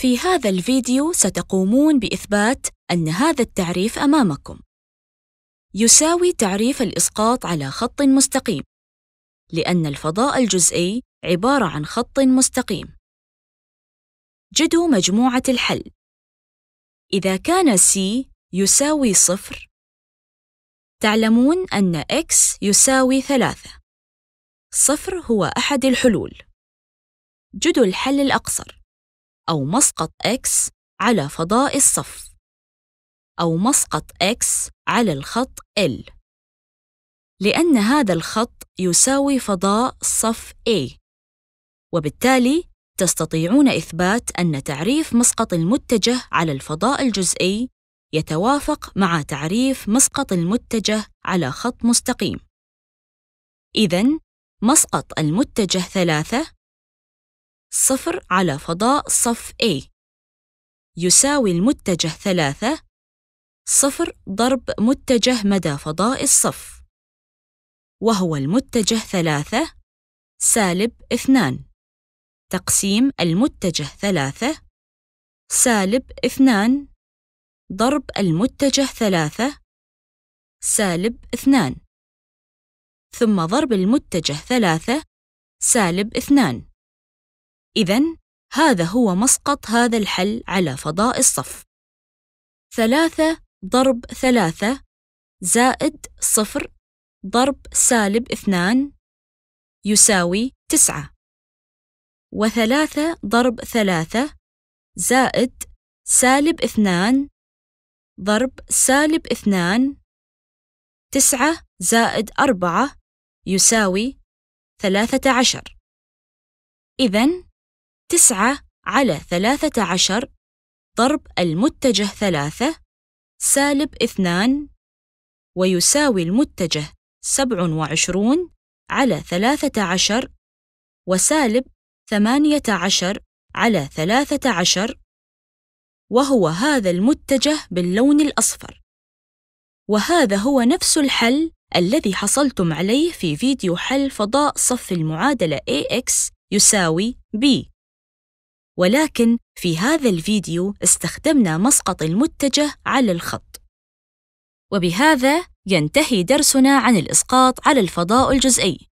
في هذا الفيديو ستقومون بإثبات أن هذا التعريف أمامكم يساوي تعريف الإسقاط على خط مستقيم لأن الفضاء الجزئي عبارة عن خط مستقيم جدوا مجموعة الحل إذا كان C يساوي صفر تعلمون أن X يساوي ثلاثة صفر هو أحد الحلول جدوا الحل الأقصر أو مسقط X على فضاء الصف أو مسقط X على الخط L لأن هذا الخط يساوي فضاء صف A وبالتالي تستطيعون إثبات أن تعريف مسقط المتجه على الفضاء الجزئي يتوافق مع تعريف مسقط المتجه على خط مستقيم إذن مسقط المتجه ثلاثة صفر على فضاء صف A يساوي المتجه ثلاثة صفر ضرب متجه مدى فضاء الصف وهو المتجه ثلاثة سالب اثنان تقسيم المتجه ثلاثة سالب اثنان ضرب المتجه ثلاثة سالب اثنان ثم ضرب المتجه ثلاثة سالب اثنان إذا هذا هو مسقط هذا الحل على فضاء الصف ثلاثة ضرب ثلاثة زائد صفر ضرب سالب اثنان يساوي تسعة وثلاثة ضرب ثلاثة زائد سالب اثنان ضرب سالب اثنان تسعة زائد أربعة يساوي ثلاثة عشر إذن تسعة على ثلاثة عشر ضرب المتجه ثلاثة سالب اثنان ويساوي المتجه سبع وعشرون على ثلاثة عشر وسالب ثمانية عشر على ثلاثة عشر وهو هذا المتجه باللون الأصفر وهذا هو نفس الحل الذي حصلتم عليه في فيديو حل فضاء صف المعادلة AX يساوي B ولكن في هذا الفيديو استخدمنا مسقط المتجه على الخط وبهذا ينتهي درسنا عن الإسقاط على الفضاء الجزئي